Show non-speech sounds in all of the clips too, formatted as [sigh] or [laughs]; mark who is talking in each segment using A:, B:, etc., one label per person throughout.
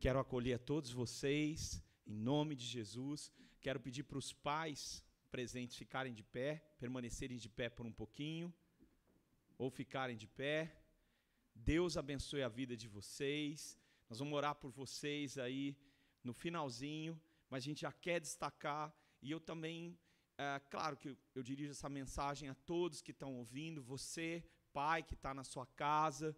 A: Quero acolher a todos vocês, em nome de Jesus. Quero pedir para os pais presentes ficarem de pé, permanecerem de pé por um pouquinho, ou ficarem de pé. Deus abençoe a vida de vocês. Nós vamos orar por vocês aí no finalzinho, mas a gente já quer destacar, e eu também, é, claro que eu, eu dirijo essa mensagem a todos que estão ouvindo, você, pai que está na sua casa,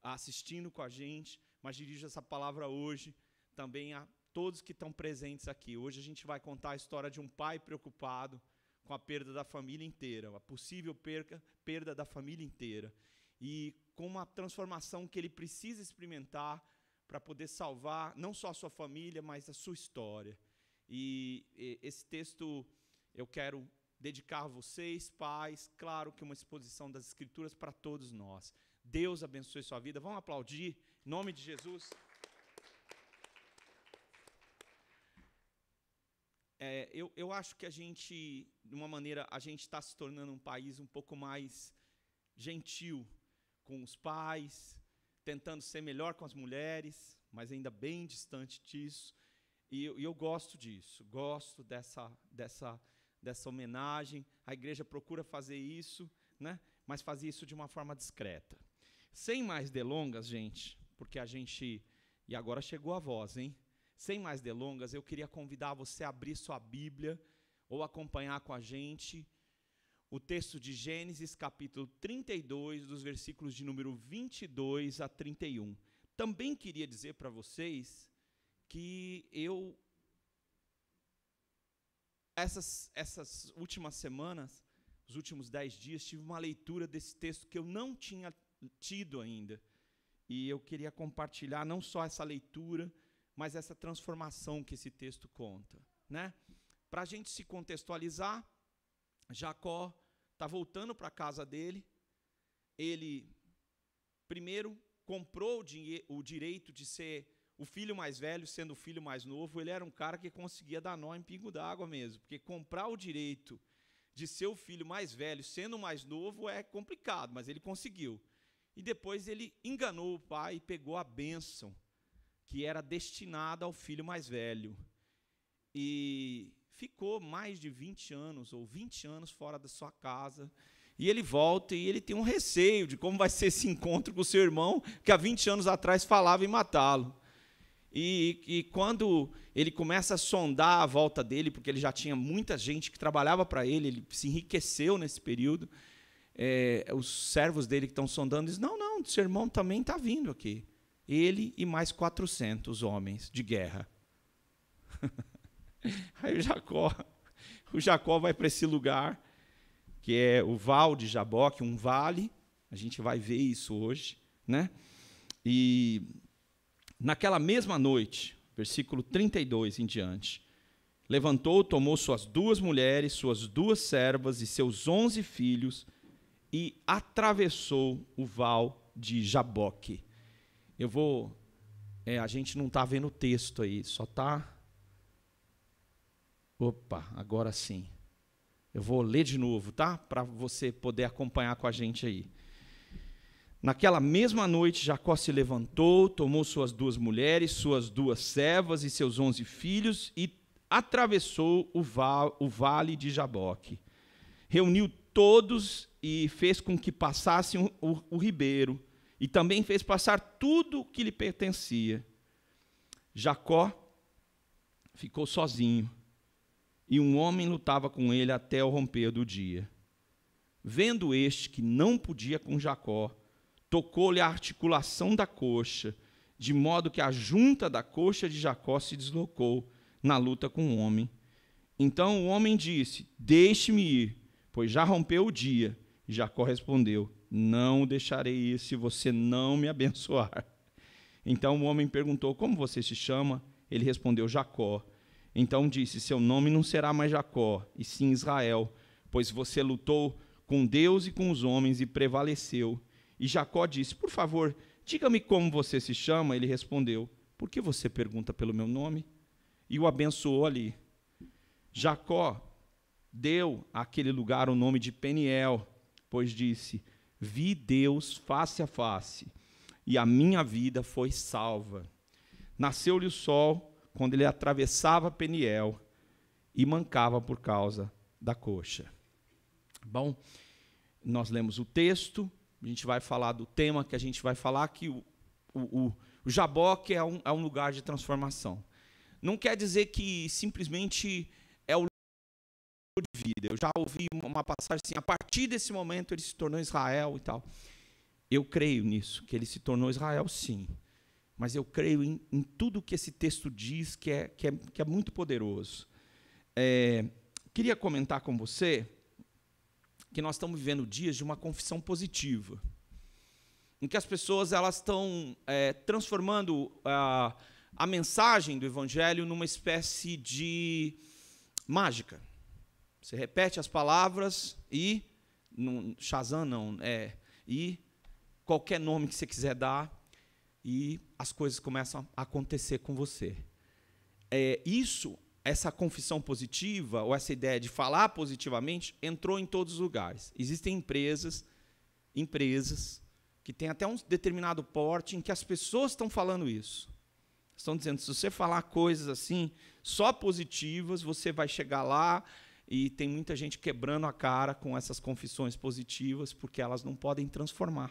A: assistindo com a gente, mas dirijo essa palavra hoje também a todos que estão presentes aqui. Hoje a gente vai contar a história de um pai preocupado com a perda da família inteira, a possível perca, perda da família inteira, e com uma transformação que ele precisa experimentar para poder salvar não só a sua família, mas a sua história. E, e esse texto eu quero dedicar a vocês, pais, claro que uma exposição das Escrituras para todos nós. Deus abençoe sua vida. Vamos aplaudir nome de Jesus. É, eu, eu acho que a gente, de uma maneira, a gente está se tornando um país um pouco mais gentil com os pais, tentando ser melhor com as mulheres, mas ainda bem distante disso. E, e eu gosto disso, gosto dessa, dessa, dessa homenagem. A igreja procura fazer isso, né? mas fazer isso de uma forma discreta. Sem mais delongas, gente, porque a gente. E agora chegou a voz, hein? Sem mais delongas, eu queria convidar você a abrir sua Bíblia ou acompanhar com a gente o texto de Gênesis, capítulo 32, dos versículos de número 22 a 31. Também queria dizer para vocês que eu. Essas, essas últimas semanas, os últimos dez dias, tive uma leitura desse texto que eu não tinha tido ainda. E eu queria compartilhar não só essa leitura, mas essa transformação que esse texto conta. Né? Para a gente se contextualizar, Jacó está voltando para a casa dele. Ele, primeiro, comprou o, o direito de ser o filho mais velho, sendo o filho mais novo. Ele era um cara que conseguia dar nó em pingo d'água mesmo, porque comprar o direito de ser o filho mais velho, sendo o mais novo, é complicado, mas ele conseguiu. E depois ele enganou o pai e pegou a bênção que era destinada ao filho mais velho. E ficou mais de 20 anos ou 20 anos fora da sua casa. E ele volta e ele tem um receio de como vai ser esse encontro com o seu irmão, que há 20 anos atrás falava em matá-lo. E, e, quando ele começa a sondar a volta dele, porque ele já tinha muita gente que trabalhava para ele, ele se enriqueceu nesse período, é, os servos dele que estão sondando dizem: não, não, seu irmão também está vindo aqui. Ele e mais 400 homens de guerra. [laughs] Aí o Jacó, o Jacó vai para esse lugar, que é o Val de Jaboque, um vale. A gente vai ver isso hoje. Né? E naquela mesma noite, versículo 32 em diante, levantou, tomou suas duas mulheres, suas duas servas e seus onze filhos e atravessou o val de Jaboque. Eu vou. É, a gente não está vendo o texto aí, só está. Opa, agora sim. Eu vou ler de novo, tá? Para você poder acompanhar com a gente aí. Naquela mesma noite, Jacó se levantou, tomou suas duas mulheres, suas duas servas e seus onze filhos e atravessou o, va o vale de Jaboque. Reuniu todos e fez com que passassem o, o, o ribeiro, e também fez passar tudo o que lhe pertencia. Jacó ficou sozinho, e um homem lutava com ele até o romper do dia. Vendo este que não podia com Jacó, tocou-lhe a articulação da coxa, de modo que a junta da coxa de Jacó se deslocou na luta com o homem. Então o homem disse: Deixe-me ir, pois já rompeu o dia. E Jacó respondeu: Não deixarei ir se você não me abençoar. Então o homem perguntou: Como você se chama? Ele respondeu: Jacó. Então disse: Seu nome não será mais Jacó, e sim Israel, pois você lutou com Deus e com os homens e prevaleceu. E Jacó disse: Por favor, diga-me como você se chama. Ele respondeu: Por que você pergunta pelo meu nome? E o abençoou ali. Jacó deu àquele lugar o nome de Peniel, pois disse: Vi Deus face a face, e a minha vida foi salva. Nasceu-lhe o sol quando ele atravessava Peniel e mancava por causa da coxa. Bom, nós lemos o texto, a gente vai falar do tema que a gente vai falar, que o, o, o, Jaboque é um, é um lugar de transformação. Não quer dizer que simplesmente vida. Eu já ouvi uma passagem assim: a partir desse momento ele se tornou Israel e tal. Eu creio nisso, que ele se tornou Israel, sim. Mas eu creio em, em tudo que esse texto diz, que é, que é, que é muito poderoso. É, queria comentar com você que nós estamos vivendo dias de uma confissão positiva, em que as pessoas elas estão é, transformando a, a mensagem do Evangelho numa espécie de mágica. Você repete as palavras e. Não, Shazam não, é. E qualquer nome que você quiser dar, e as coisas começam a acontecer com você. É, isso, essa confissão positiva, ou essa ideia de falar positivamente, entrou em todos os lugares. Existem empresas, empresas, que têm até um determinado porte em que as pessoas estão falando isso. Estão dizendo, se você falar coisas assim, só positivas, você vai chegar lá e tem muita gente quebrando a cara com essas confissões positivas, porque elas não podem transformar.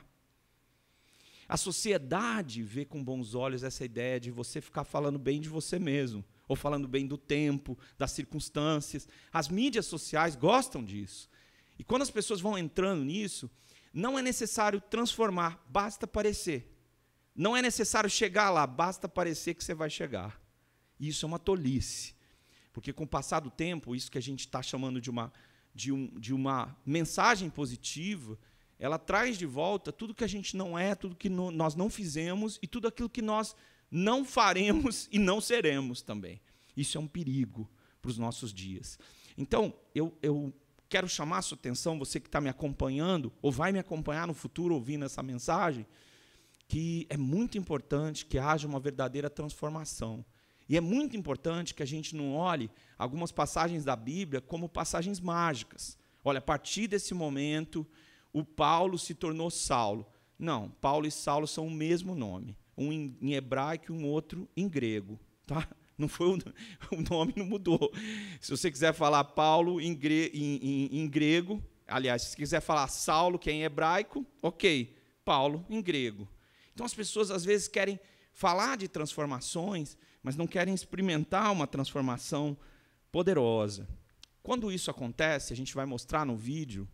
A: A sociedade vê com bons olhos essa ideia de você ficar falando bem de você mesmo, ou falando bem do tempo, das circunstâncias. As mídias sociais gostam disso. E quando as pessoas vão entrando nisso, não é necessário transformar, basta parecer. Não é necessário chegar lá, basta parecer que você vai chegar. Isso é uma tolice. Porque com o passar do tempo, isso que a gente está chamando de uma, de, um, de uma mensagem positiva, ela traz de volta tudo que a gente não é, tudo que no, nós não fizemos e tudo aquilo que nós não faremos [laughs] e não seremos também. Isso é um perigo para os nossos dias. Então, eu, eu quero chamar a sua atenção, você que está me acompanhando, ou vai me acompanhar no futuro ouvindo essa mensagem, que é muito importante que haja uma verdadeira transformação e é muito importante que a gente não olhe algumas passagens da Bíblia como passagens mágicas. Olha, a partir desse momento, o Paulo se tornou Saulo. Não, Paulo e Saulo são o mesmo nome, um em hebraico e um outro em grego, tá? [laughs] Não foi o, [laughs] o nome não mudou. Se você quiser falar Paulo em, gre, em, em, em grego, aliás, se quiser falar Saulo, que é em hebraico, ok, Paulo em grego. Então as pessoas às vezes querem falar de transformações mas não querem experimentar uma transformação poderosa. Quando isso acontece, a gente vai mostrar no vídeo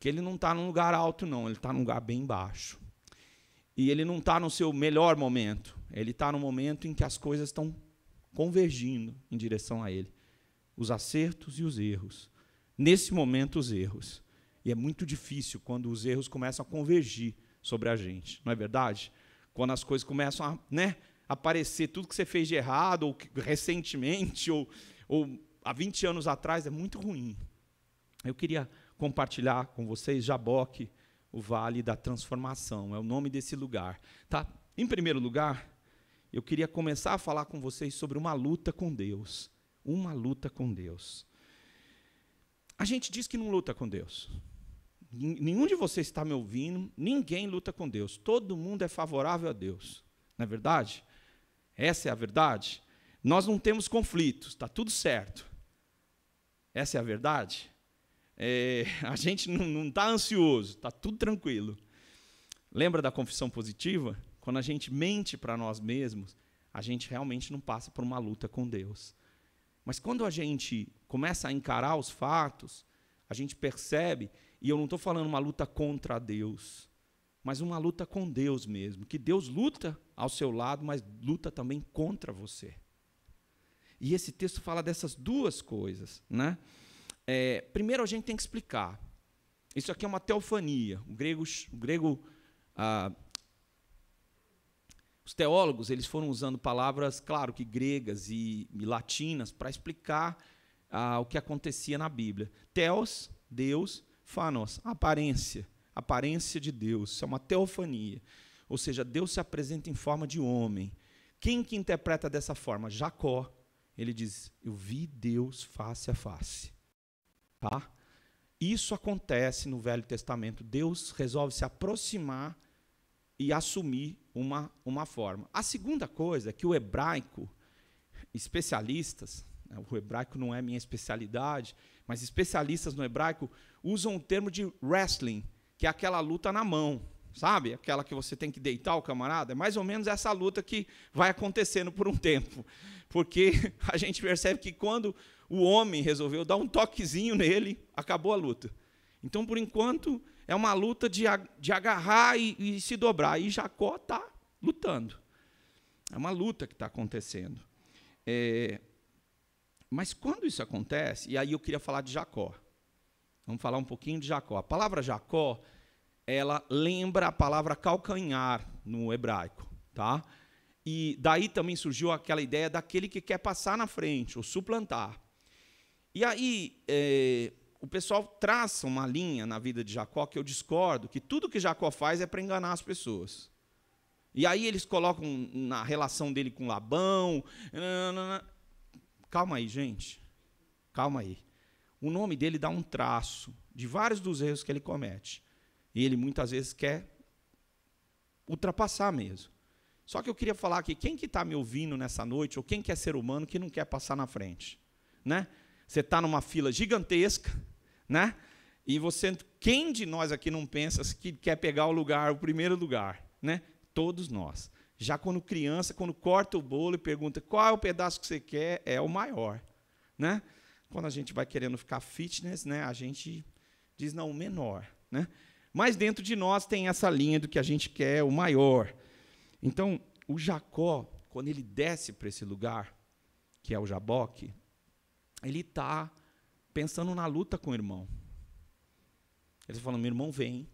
A: que ele não está num lugar alto, não, ele está num lugar bem baixo. E ele não está no seu melhor momento, ele está no momento em que as coisas estão convergindo em direção a ele. Os acertos e os erros. Nesse momento, os erros. E é muito difícil quando os erros começam a convergir sobre a gente, não é verdade? Quando as coisas começam a, né, aparecer tudo que você fez de errado, ou que, recentemente, [laughs] ou, ou há 20 anos atrás, é muito ruim. Eu queria compartilhar com vocês Jaboque, o Vale da Transformação, é o nome desse lugar. Tá? Em primeiro lugar, eu queria começar a falar com vocês sobre uma luta com Deus. Uma luta com Deus. A gente diz que não luta com Deus. Nenhum de vocês está me ouvindo, ninguém luta com Deus. Todo mundo é favorável a Deus. Não é verdade? Essa é a verdade? Nós não temos conflitos, está tudo certo. Essa é a verdade? É, [laughs] a gente não está ansioso, está tudo tranquilo. Lembra da confissão positiva? Quando a gente mente para nós mesmos, a gente realmente não passa por uma luta com Deus. Mas quando a gente começa a encarar os fatos, a gente percebe, e eu não estou falando uma luta contra Deus, mas uma luta com Deus mesmo, que Deus luta ao seu lado, mas luta também contra você. E esse texto fala dessas duas coisas, né? É, primeiro a gente tem que explicar. Isso aqui é uma teofania. O grego, o grego ah, os teólogos eles foram usando palavras, claro que gregas e, e latinas, para explicar ah, o que acontecia na Bíblia. Theos, Deus, Phanos, aparência aparência de Deus, isso é uma teofania. Ou seja, Deus se apresenta em forma de homem. Quem que interpreta dessa forma? Jacó. Ele diz: "Eu vi Deus face a face". Tá? Isso acontece no Velho Testamento. Deus resolve se aproximar e assumir uma, uma forma. A segunda coisa é que o hebraico, especialistas, né, o hebraico não é minha especialidade, mas especialistas no hebraico usam o termo de wrestling, que é aquela luta na mão, sabe? Aquela que você tem que deitar o camarada. É mais ou menos essa luta que vai acontecendo por um tempo. Porque [laughs] a gente percebe que quando o homem resolveu dar um toquezinho nele, acabou a luta. Então, por enquanto, é uma luta de, de agarrar e, e se dobrar. E Jacó está lutando. É uma luta que está acontecendo. É, mas quando isso acontece, e aí eu queria falar de Jacó. Vamos falar um pouquinho de Jacó. A palavra Jacó, ela lembra a palavra calcanhar no hebraico, tá? E daí também surgiu aquela ideia daquele que quer passar na frente, ou suplantar. E aí é, o pessoal traça uma linha na vida de Jacó que eu discordo, que tudo que Jacó faz é para enganar as pessoas. E aí eles colocam na relação dele com Labão. Calma aí, gente. Calma aí. O nome dele dá um traço de vários dos erros que ele comete. E ele muitas vezes quer ultrapassar mesmo. Só que eu queria falar aqui, quem que está me ouvindo nessa noite, ou quem que é ser humano que não quer passar na frente? Né? Você está numa fila gigantesca, né? E você, quem de nós aqui não pensa que quer pegar o lugar, o primeiro lugar, né? Todos nós. Já quando criança, quando corta o bolo e pergunta qual é o pedaço que você quer, é o maior, né? Quando a gente vai querendo ficar fitness, né, a gente diz, não, o menor. Né? Mas dentro de nós tem essa linha do que a gente quer, o maior. Então, o Jacó, quando ele desce para esse lugar, que é o Jaboque, ele está pensando na luta com o irmão. Ele está falando, meu irmão vem.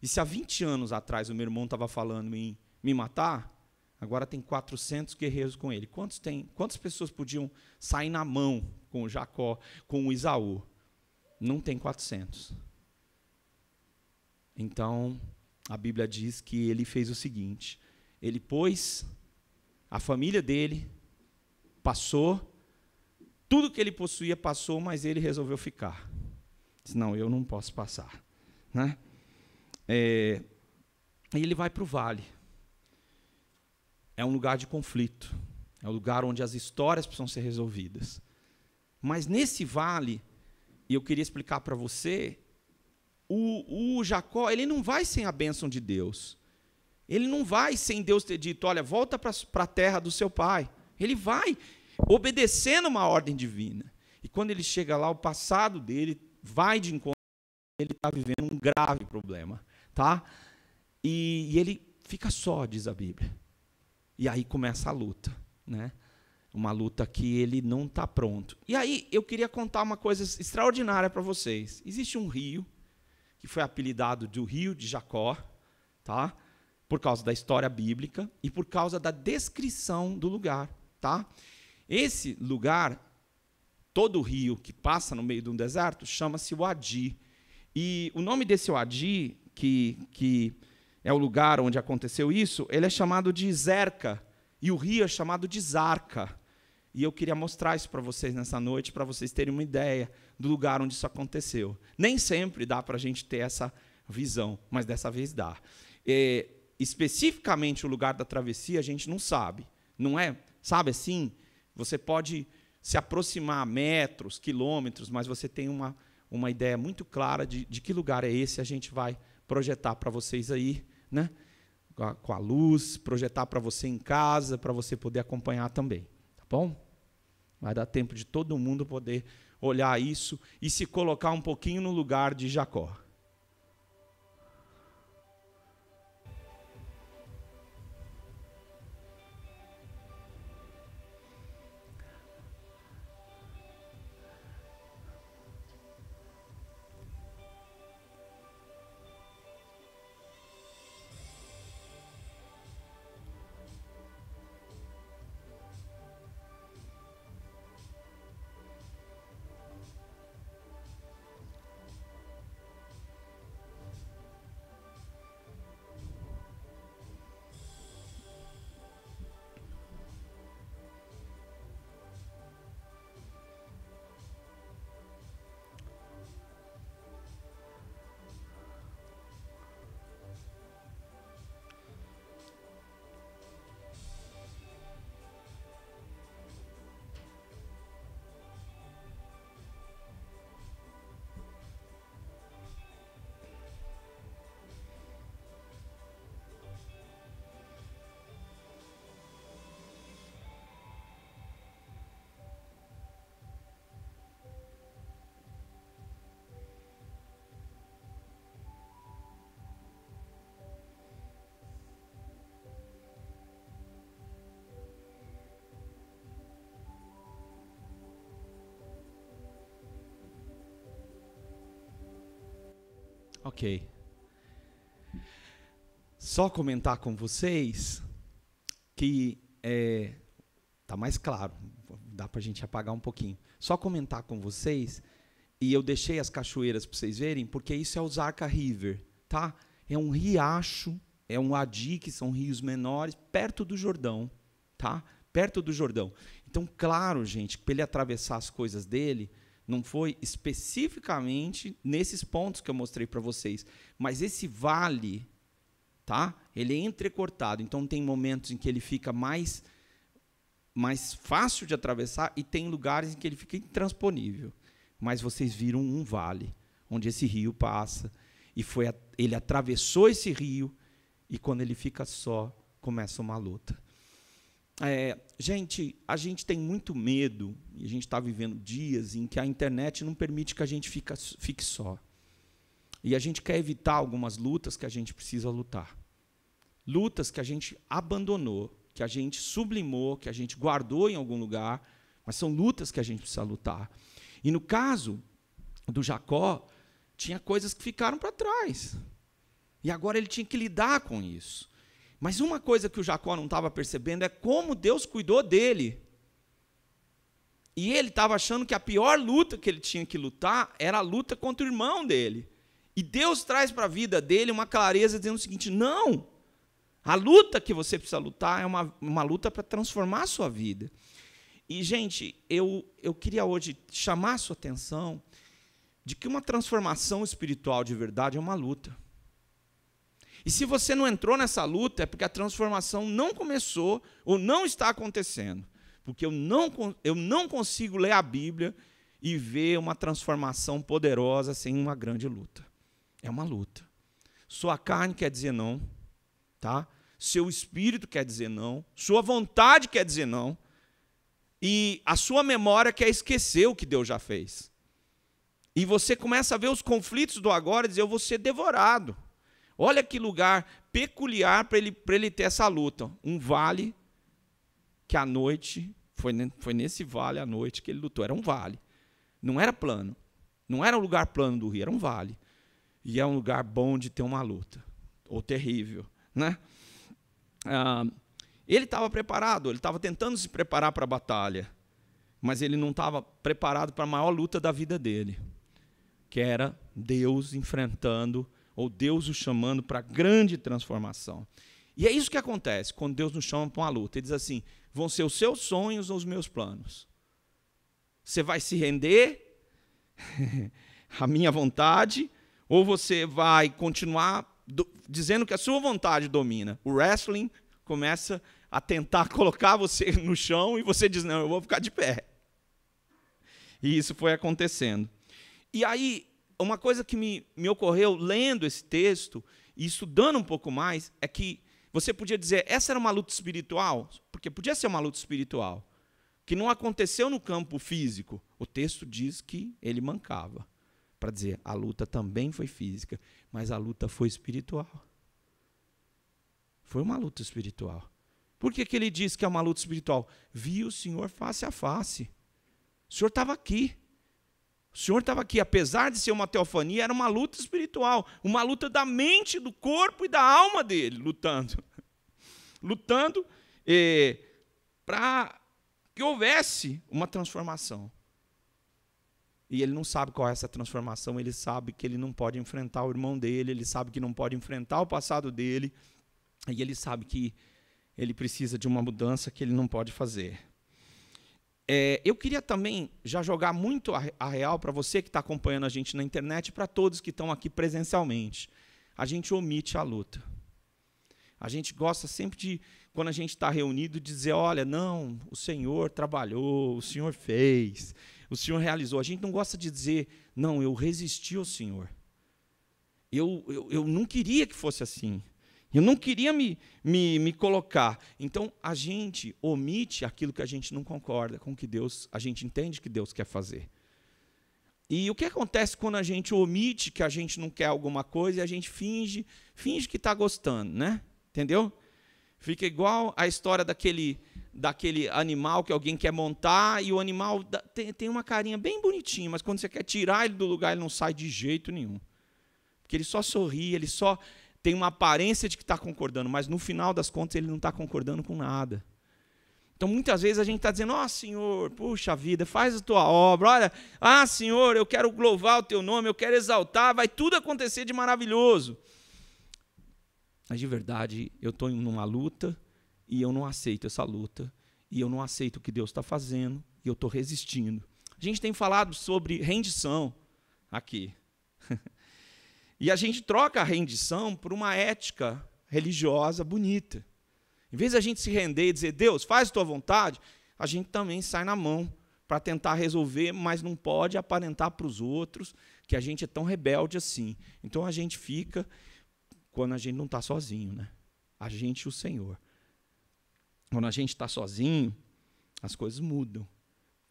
A: E se há 20 anos atrás o meu irmão estava falando em me matar, agora tem 400 guerreiros com ele. Quantos tem? Quantas pessoas podiam sair na mão com Jacó, com Isaú. Não tem 400. Então, a Bíblia diz que ele fez o seguinte: ele pôs a família dele, passou, tudo que ele possuía passou, mas ele resolveu ficar. Disse, não, eu não posso passar. Né? É, e ele vai para o vale. É um lugar de conflito. É um lugar onde as histórias precisam ser resolvidas. Mas nesse vale, e eu queria explicar para você, o, o Jacó ele não vai sem a bênção de Deus. Ele não vai sem Deus ter dito, olha, volta para a terra do seu pai. Ele vai obedecendo uma ordem divina. E quando ele chega lá, o passado dele vai de encontro. Ele está vivendo um grave problema, tá? E, e ele fica só, diz a Bíblia. E aí começa a luta, né? uma luta que ele não está pronto. E aí eu queria contar uma coisa extraordinária para vocês. Existe um rio que foi apelidado do Rio de Jacó, tá? Por causa da história bíblica e por causa da descrição do lugar, tá? Esse lugar, todo o rio que passa no meio de um deserto, chama-se Wadi. E o nome desse Wadi, que, que é o lugar onde aconteceu isso, ele é chamado de Zerca e o rio é chamado de Zarca. E eu queria mostrar isso para vocês nessa noite, para vocês terem uma ideia do lugar onde isso aconteceu. Nem sempre dá para a gente ter essa visão, mas dessa vez dá. E, é, especificamente o lugar da travessia, a gente não sabe. Não é, sabe assim? Você pode se aproximar metros, quilômetros, mas você tem uma, uma ideia muito clara de, de que lugar é esse, a gente vai projetar para vocês aí, né? Com a, com a luz, projetar para você em casa, para você poder acompanhar também. Tá bom? Vai dar tempo de todo mundo poder olhar isso e se colocar um pouquinho no lugar de Jacó. Ok. Só comentar com vocês que é, tá mais claro, dá para a gente apagar um pouquinho. Só comentar com vocês e eu deixei as cachoeiras para vocês verem, porque isso é o Zarca River, tá? É um riacho, é um adi que são rios menores perto do Jordão, tá? Perto do Jordão. Então, claro, gente, para ele atravessar as coisas dele, não foi especificamente nesses pontos que eu mostrei para vocês. Mas esse vale, tá? Ele é entrecortado. Então tem momentos em que ele fica mais mais fácil de atravessar e tem lugares em que ele fica intransponível. Mas vocês viram um vale onde esse rio passa e foi ele atravessou esse rio e quando ele fica só começa uma luta. É, gente, a gente tem muito medo, e a gente está vivendo dias em que a internet não permite que a gente fica, fique só. E a gente quer evitar algumas lutas que a gente precisa lutar. Lutas que a gente abandonou, que a gente sublimou, que a gente guardou em algum lugar, mas são lutas que a gente precisa lutar. E no caso do Jacó, tinha coisas que ficaram para trás. E agora ele tinha que lidar com isso. Mas uma coisa que o Jacó não estava percebendo é como Deus cuidou dele. E ele estava achando que a pior luta que ele tinha que lutar era a luta contra o irmão dele. E Deus traz para a vida dele uma clareza dizendo o seguinte: não, a luta que você precisa lutar é uma, uma luta para transformar a sua vida. E, gente, eu, eu queria hoje chamar a sua atenção de que uma transformação espiritual de verdade é uma luta. E se você não entrou nessa luta, é porque a transformação não começou ou não está acontecendo. Porque eu não, eu não consigo ler a Bíblia e ver uma transformação poderosa sem uma grande luta. É uma luta. Sua carne quer dizer não, tá? Seu espírito quer dizer não, sua vontade quer dizer não, e a sua memória quer esquecer o que Deus já fez. E você começa a ver os conflitos do agora e dizer: eu vou ser devorado. Olha que lugar peculiar para ele, ele ter essa luta. Um vale que à noite, foi, foi nesse vale à noite que ele lutou. Era um vale. Não era plano. Não era um lugar plano do rio, era um vale. E é um lugar bom de ter uma luta. Ou terrível. Né? Ah, ele estava preparado, ele estava tentando se preparar para a batalha. Mas ele não estava preparado para a maior luta da vida dele. Que era Deus enfrentando ou Deus o chamando para grande transformação. E é isso que acontece quando Deus nos chama para uma luta. Ele diz assim: vão ser os seus sonhos ou os meus planos. Você vai se render [laughs] à minha vontade, ou você vai continuar do, dizendo que a sua vontade domina. O wrestling começa a tentar [laughs] colocar você no chão e você diz: não, eu vou ficar de pé. E isso foi acontecendo. E aí, uma coisa que me, me ocorreu lendo esse texto e estudando um pouco mais é que você podia dizer, essa era uma luta espiritual, porque podia ser uma luta espiritual, que não aconteceu no campo físico. O texto diz que ele mancava, para dizer, a luta também foi física, mas a luta foi espiritual. Foi uma luta espiritual. Por que, que ele diz que é uma luta espiritual? Vi o Senhor face a face. O Senhor estava aqui. O Senhor estava aqui, apesar de ser uma teofania, era uma luta espiritual, uma luta da mente, do corpo e da alma dele, lutando. [laughs] Lutando eh, para que houvesse uma transformação. E ele não sabe qual é essa transformação, ele sabe que ele não pode enfrentar o irmão dele, ele sabe que não pode enfrentar o passado dele, e ele sabe que ele precisa de uma mudança que ele não pode fazer. É, eu queria também já jogar muito a, a real para você que está acompanhando a gente na internet e para todos que estão aqui presencialmente. A gente omite a luta. A gente gosta sempre de, quando a gente está reunido, dizer: olha, não, o Senhor trabalhou, o Senhor fez, o Senhor realizou. A gente não gosta de dizer: não, eu resisti ao Senhor. Eu, eu, eu não queria que fosse assim. Eu não queria me, me, me colocar. Então, a gente omite aquilo que a gente não concorda com que Deus, a gente entende que Deus quer fazer. E o que acontece quando a gente omite que a gente não quer alguma coisa e a gente finge, finge que está gostando, né? Entendeu? Fica igual a história daquele, daquele animal que alguém quer montar e o animal tem, tem uma carinha bem bonitinha, mas quando você quer tirar ele do lugar, ele não sai de jeito nenhum. Porque ele só sorri, ele só tem uma aparência de que está concordando, mas no final das contas ele não está concordando com nada. Então muitas vezes a gente está dizendo: Ó oh, Senhor, puxa vida, faz a tua obra, olha, ah Senhor, eu quero louvar o teu nome, eu quero exaltar, vai tudo acontecer de maravilhoso. Mas de verdade, eu estou numa luta e eu não aceito essa luta, e eu não aceito o que Deus está fazendo, e eu estou resistindo. A gente tem falado sobre rendição aqui. E a gente troca a rendição por uma ética religiosa bonita. Em vez de a gente se render e dizer, Deus, faz a tua vontade, a gente também sai na mão para tentar resolver, mas não pode aparentar para os outros que a gente é tão rebelde assim. Então a gente fica quando a gente não está sozinho, né? A gente e o Senhor. Quando a gente está sozinho, as coisas mudam.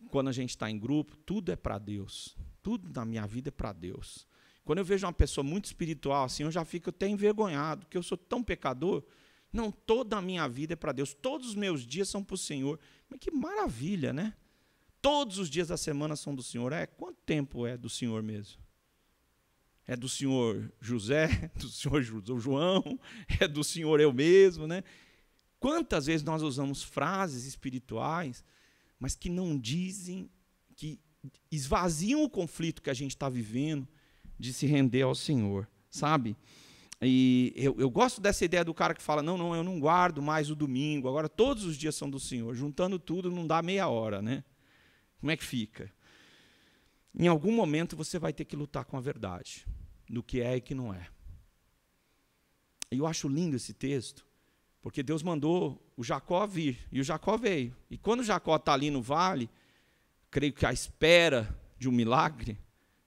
A: Quando a gente está em grupo, tudo é para Deus. Tudo na minha vida é para Deus. Quando eu vejo uma pessoa muito espiritual assim, eu já fico até envergonhado, que eu sou tão pecador. Não, toda a minha vida é para Deus, todos os meus dias são para o Senhor. Mas que maravilha, né? Todos os dias da semana são do Senhor. É, quanto tempo é do Senhor mesmo? É do Senhor José, [laughs] do Senhor João, [laughs] é do Senhor eu mesmo, né? Quantas vezes nós usamos frases espirituais, mas que não dizem, que esvaziam o conflito que a gente está vivendo, de se render ao Senhor, sabe? E eu, eu, gosto dessa ideia do cara que fala: não, não, eu não guardo mais o domingo, agora todos os dias são do Senhor. Juntando tudo, não dá meia hora, né? Como é que fica? Em algum momento você vai ter que lutar com a verdade, do que é e que não é. E eu acho lindo esse texto, porque Deus mandou o Jacó vir, e o Jacó veio. E quando o Jacó está ali no vale, creio que à espera de um milagre,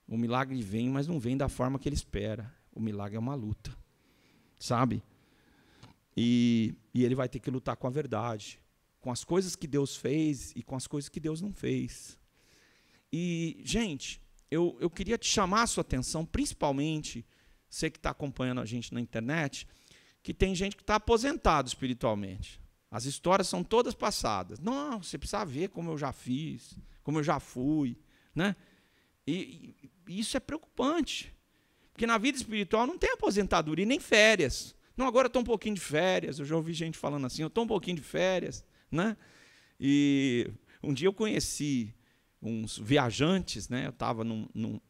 A: o milagre vem, mas não vem da forma que ele espera. O milagre é uma luta, sabe? E, e ele vai ter que lutar com a verdade, com as coisas que Deus fez e com as coisas que Deus não fez. E, gente, eu, eu queria te chamar a sua atenção, principalmente você que está acompanhando a gente na internet, que tem gente que está aposentado espiritualmente. As histórias são todas passadas. Não, você precisa ver como eu já fiz, como eu já fui, né? E, e isso é preocupante. Porque na vida espiritual não tem aposentadoria nem férias. Não, agora eu estou um pouquinho de férias. Eu já ouvi gente falando assim, eu estou um pouquinho de férias. Né? E um dia eu conheci uns viajantes, né? Eu estava num, num,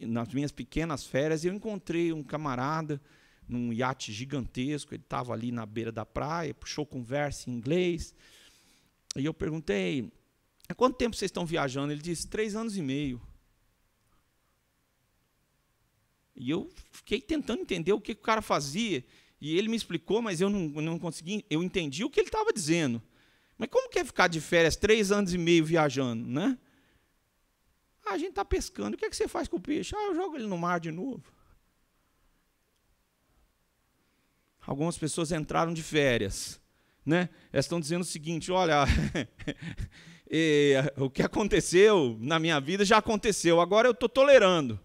A: nas minhas pequenas férias e eu encontrei um camarada num iate gigantesco. Ele estava ali na beira da praia, puxou conversa em inglês. E eu perguntei: há quanto tempo vocês estão viajando? Ele disse: três anos e meio. E eu fiquei tentando entender o que, que o cara fazia. E ele me explicou, mas eu não, não consegui. Eu entendi o que ele estava dizendo. Mas como que é ficar de férias três anos e meio viajando, né? Ah, a gente está pescando. O que, é que você faz com o peixe? Ah, eu jogo ele no mar de novo. Algumas pessoas entraram de férias. Né? Elas estão dizendo o seguinte: olha, [laughs] e, eh, o que aconteceu na minha vida já aconteceu, agora eu estou tolerando.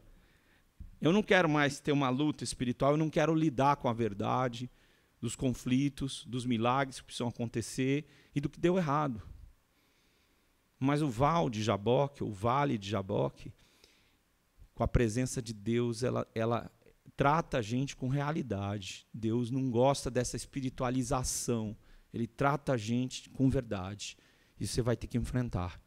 A: Eu não quero mais ter uma luta espiritual, eu não quero lidar com a verdade, dos conflitos, dos milagres que precisam acontecer e do que deu errado. Mas o Val de Jaboque, o Vale de Jaboque, com a presença de Deus, ela, ela trata a gente com realidade. Deus não gosta dessa espiritualização. Ele trata a gente com verdade. Isso você vai ter que enfrentar.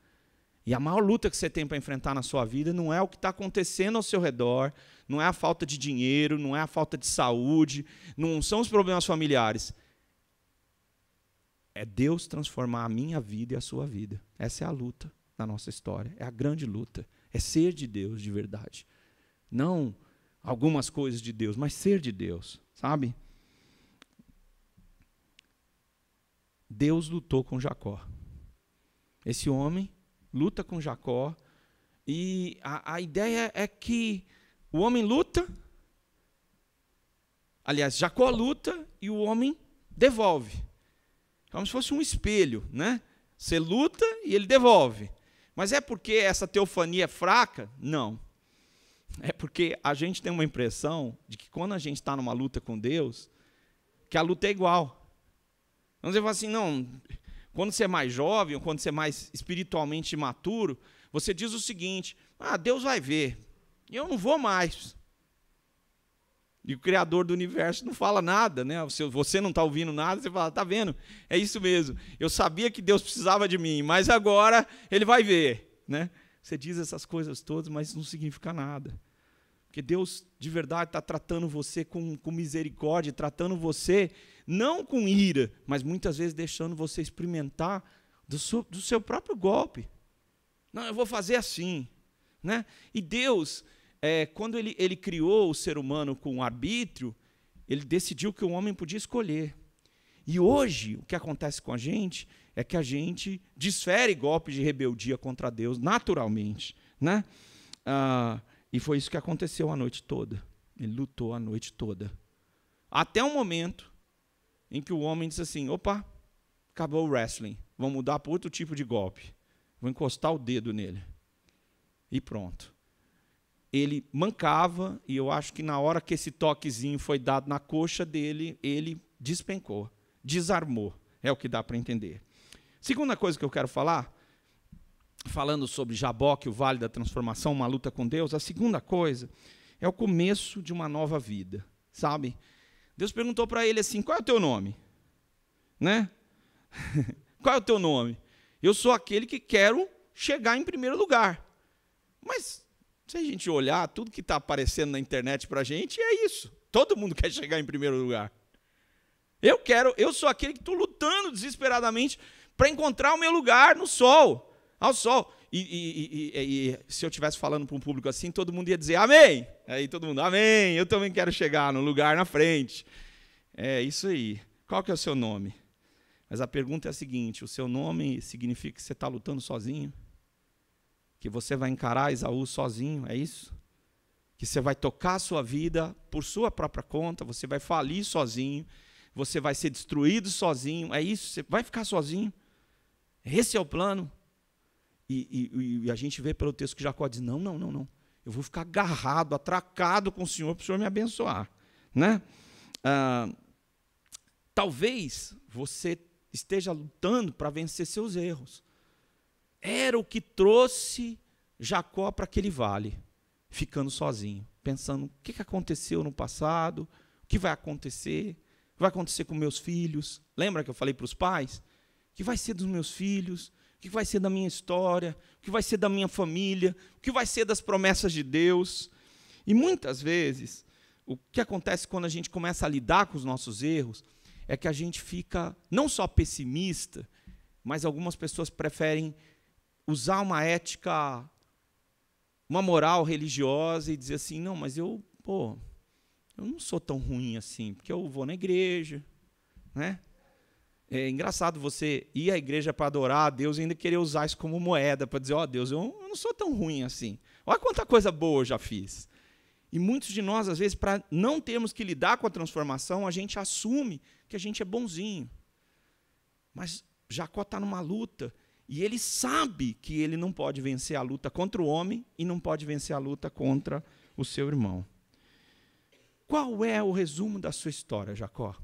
A: E a maior luta que você tem para enfrentar na sua vida não é o que está acontecendo ao seu redor, não é a falta de dinheiro, não é a falta de saúde, não são os problemas familiares. É Deus transformar a minha vida e a sua vida. Essa é a luta da nossa história, é a grande luta. É ser de Deus de verdade. Não algumas coisas de Deus, mas ser de Deus, sabe? Deus lutou com Jacó. Esse homem luta com Jacó. E a, a ideia é que o homem luta, aliás, Jacó luta e o homem devolve. É como se fosse um espelho, né? Você luta e ele devolve. Mas é porque essa teofania é fraca? Não. É porque a gente tem uma impressão de que quando a gente está numa luta com Deus, que a luta é igual. Então você fala assim, não, quando você é mais jovem, ou quando você é mais espiritualmente imaturo, você diz o seguinte: ah, Deus vai ver, eu não vou mais. E o Criador do universo não fala nada, né? Se você não está ouvindo nada, você fala, tá vendo? É isso mesmo. Eu sabia que Deus precisava de mim, mas agora ele vai ver, né? Você diz essas coisas todas, mas não significa nada. Porque Deus de verdade está tratando você com, com misericórdia, tratando você não com ira, mas muitas vezes deixando você experimentar do seu, do seu próprio golpe. Não, eu vou fazer assim. Né? E Deus, é, quando ele, ele criou o ser humano com um arbítrio, ele decidiu que o homem podia escolher. E hoje, o que acontece com a gente é que a gente desfere golpes de rebeldia contra Deus naturalmente. Né? Ah, e foi isso que aconteceu a noite toda. Ele lutou a noite toda. Até o momento em que o homem disse assim: opa, acabou o wrestling, vamos mudar para outro tipo de golpe. Vou encostar o dedo nele. E pronto. Ele mancava, e eu acho que na hora que esse toquezinho foi dado na coxa dele, ele despencou, desarmou. É o que dá para entender. Segunda coisa que eu quero falar, falando sobre Jaboque, o Vale da Transformação, uma luta com Deus, a segunda coisa é o começo de uma nova vida, sabe? Deus perguntou para ele assim: qual é o teu nome? Né? [laughs] qual é o teu nome? Eu sou aquele que quero chegar em primeiro lugar. Mas se a gente olhar, tudo que está aparecendo na internet para a gente é isso. Todo mundo quer chegar em primeiro lugar. Eu quero, eu sou aquele que estou lutando desesperadamente para encontrar o meu lugar no sol, ao sol. E, e, e, e se eu estivesse falando para um público assim, todo mundo ia dizer amém. Aí todo mundo, amém, eu também quero chegar no lugar na frente. É isso aí. Qual que é o seu nome? Mas a pergunta é a seguinte: o seu nome significa que você está lutando sozinho? Que você vai encarar Esaú sozinho, é isso? Que você vai tocar a sua vida por sua própria conta, você vai falir sozinho, você vai ser destruído sozinho, é isso? Você vai ficar sozinho? Esse é o plano? E, e, e a gente vê pelo texto que Jacó diz: não, não, não, não eu vou ficar agarrado, atracado com o Senhor para o Senhor me abençoar. Né? Ah, talvez você esteja lutando para vencer seus erros. Era o que trouxe Jacó para aquele vale, ficando sozinho, pensando o que aconteceu no passado, o que vai acontecer, vai acontecer com meus filhos. Lembra que eu falei para os pais? O que vai ser dos meus filhos? que vai ser da minha história? O que vai ser da minha família? O que vai ser das promessas de Deus? E muitas vezes, o que acontece quando a gente começa a lidar com os nossos erros é que a gente fica não só pessimista, mas algumas pessoas preferem usar uma ética, uma moral religiosa e dizer assim: não, mas eu, pô, eu não sou tão ruim assim, porque eu vou na igreja, né? É engraçado você ir à igreja para adorar a Deus e ainda querer usar isso como moeda para dizer: Ó oh, Deus, eu não sou tão ruim assim. Olha quanta coisa boa eu já fiz. E muitos de nós, às vezes, para não termos que lidar com a transformação, a gente assume que a gente é bonzinho. Mas Jacó está numa luta e ele sabe que ele não pode vencer a luta contra o homem e não pode vencer a luta contra o seu irmão. Qual é o resumo da sua história, Jacó?